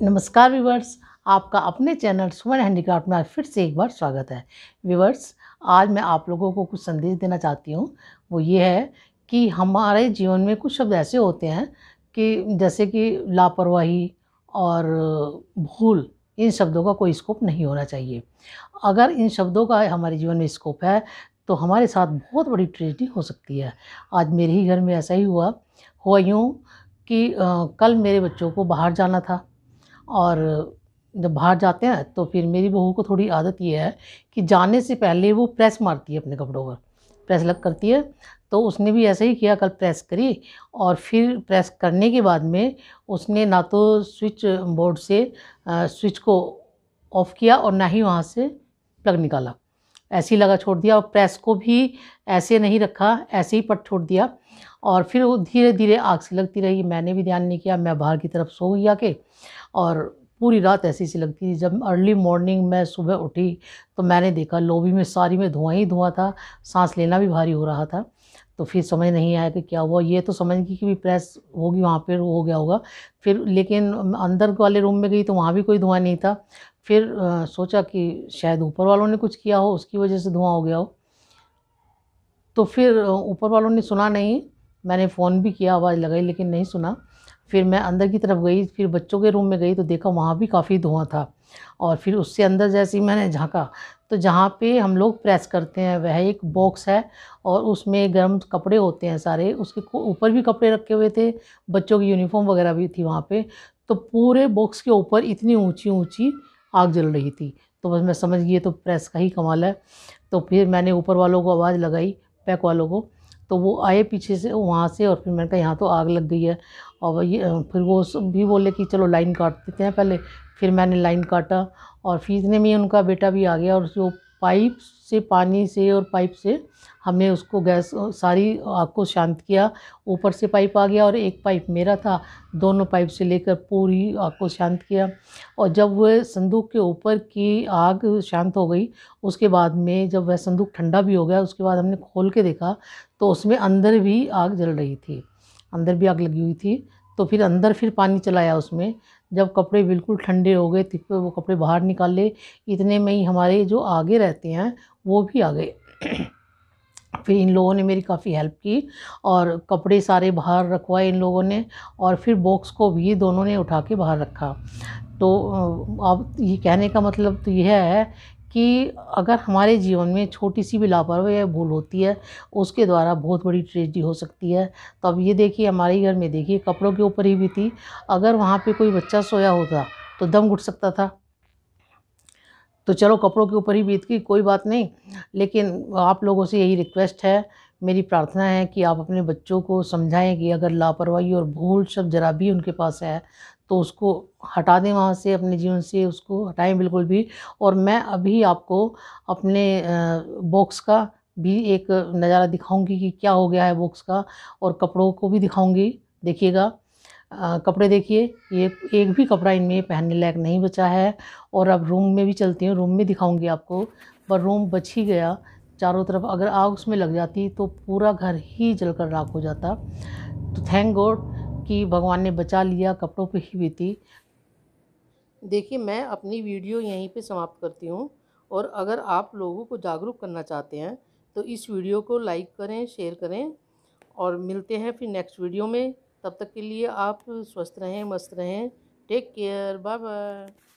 नमस्कार व्यूवर्स आपका अपने चैनल सुमन हैंडीक्राफ्ट में आज फिर से एक बार स्वागत है व्यूवर्स आज मैं आप लोगों को कुछ संदेश देना चाहती हूँ वो ये है कि हमारे जीवन में कुछ शब्द ऐसे होते हैं कि जैसे कि लापरवाही और भूल इन शब्दों का कोई स्कोप नहीं होना चाहिए अगर इन शब्दों का हमारे जीवन में स्कोप है तो हमारे साथ बहुत बड़ी ट्रेजडी हो सकती है आज मेरे ही घर में ऐसा ही हुआ हुआ यूँ कि आ, कल मेरे बच्चों को बाहर जाना था और जब बाहर जाते हैं तो फिर मेरी बहू को थोड़ी आदत ये है कि जाने से पहले वो प्रेस मारती है अपने कपड़ों पर प्रेस लग करती है तो उसने भी ऐसे ही किया कल प्रेस करी और फिर प्रेस करने के बाद में उसने ना तो स्विच बोर्ड से स्विच को ऑफ़ किया और ना ही वहाँ से प्लग निकाला ऐसे ही लगा छोड़ दिया और प्रेस को भी ऐसे नहीं रखा ऐसे ही पट छोड़ दिया और फिर वो धीरे धीरे आग सी लगती रही मैंने भी ध्यान नहीं किया मैं बाहर की तरफ सो गया आके और पूरी रात ऐसी सी लगती थी जब अर्ली मॉर्निंग मैं सुबह उठी तो मैंने देखा लोबी में सारी में धुआं ही धुआं था सांस लेना भी भारी हो रहा था तो फिर समझ नहीं आया कि क्या हुआ ये तो समझ गई कि भी प्रेस होगी वहाँ पर हो गया होगा फिर लेकिन अंदर वाले रूम में गई तो वहाँ भी कोई धुआं नहीं था फिर आ, सोचा कि शायद ऊपर वालों ने कुछ किया हो उसकी वजह से धुआं हो गया हो तो फिर ऊपर वालों ने सुना नहीं मैंने फ़ोन भी किया आवाज़ लगाई लेकिन नहीं सुना फिर मैं अंदर की तरफ गई फिर बच्चों के रूम में गई तो देखा वहाँ भी काफ़ी धुआं था और फिर उससे अंदर जैसे ही मैंने झांका तो जहाँ पे हम लोग प्रेस करते हैं वह एक बॉक्स है और उसमें गर्म कपड़े होते हैं सारे उसके ऊपर भी कपड़े रखे हुए थे बच्चों की यूनिफॉर्म वगैरह भी थी वहाँ पे तो पूरे बॉक्स के ऊपर इतनी ऊंची ऊंची आग जल रही थी तो बस मैं समझ गई तो प्रेस का ही कमाल है तो फिर मैंने ऊपर वालों को आवाज़ लगाई पैक वालों को तो वो आए पीछे से वहाँ से और फिर मैंने कहा यहाँ तो आग लग गई है और ये फिर वो भी बोले कि चलो लाइन काट देते हैं पहले फिर मैंने लाइन काटा और फिर इतने में उनका बेटा भी आ गया और जो पाइप से पानी से और पाइप से हमने उसको गैस सारी आग को शांत किया ऊपर से पाइप आ गया और एक पाइप मेरा था दोनों पाइप से लेकर पूरी आग को शांत किया और जब वह संदूक के ऊपर की आग शांत हो गई उसके बाद में जब वह संदूक ठंडा भी हो गया उसके बाद हमने खोल के देखा तो उसमें अंदर भी आग जल रही थी अंदर भी आग लगी हुई थी तो फिर अंदर फिर पानी चलाया उसमें जब कपड़े बिल्कुल ठंडे हो गए तो वो कपड़े बाहर निकाले इतने में ही हमारे जो आगे रहते हैं वो भी आ गए फिर इन लोगों ने मेरी काफ़ी हेल्प की और कपड़े सारे बाहर रखवाए इन लोगों ने और फिर बॉक्स को भी दोनों ने उठा के बाहर रखा तो अब ये कहने का मतलब तो यह है कि अगर हमारे जीवन में छोटी सी भी लापरवाही या भूल होती है उसके द्वारा बहुत बड़ी ट्रेजडी हो सकती है तो अब ये देखिए हमारे घर में देखिए कपड़ों के ऊपर ही भी थी अगर वहाँ पे कोई बच्चा सोया होता तो दम घुट सकता था तो चलो कपड़ों के ऊपर ही बीत गई कोई बात नहीं लेकिन आप लोगों से यही रिक्वेस्ट है मेरी प्रार्थना है कि आप अपने बच्चों को समझाएं कि अगर लापरवाही और भूल शब्द जरा भी उनके पास है तो उसको हटा दें वहाँ से अपने जीवन से उसको हटाएं बिल्कुल भी और मैं अभी आपको अपने बॉक्स का भी एक नज़ारा दिखाऊंगी कि क्या हो गया है बॉक्स का और कपड़ों को भी दिखाऊंगी देखिएगा कपड़े देखिए ये एक भी कपड़ा इनमें पहनने लायक नहीं बचा है और अब रूम में भी चलती हूँ रूम में दिखाऊँगी आपको पर रूम बच ही गया चारों तरफ अगर आग उसमें लग जाती तो पूरा घर ही जलकर राख हो जाता तो थैंक गॉड कि भगवान ने बचा लिया कपड़ों पे ही बीती देखिए मैं अपनी वीडियो यहीं पे समाप्त करती हूँ और अगर आप लोगों को जागरूक करना चाहते हैं तो इस वीडियो को लाइक करें शेयर करें और मिलते हैं फिर नेक्स्ट वीडियो में तब तक के लिए आप स्वस्थ रहें मस्त रहें टेक केयर बाय बाय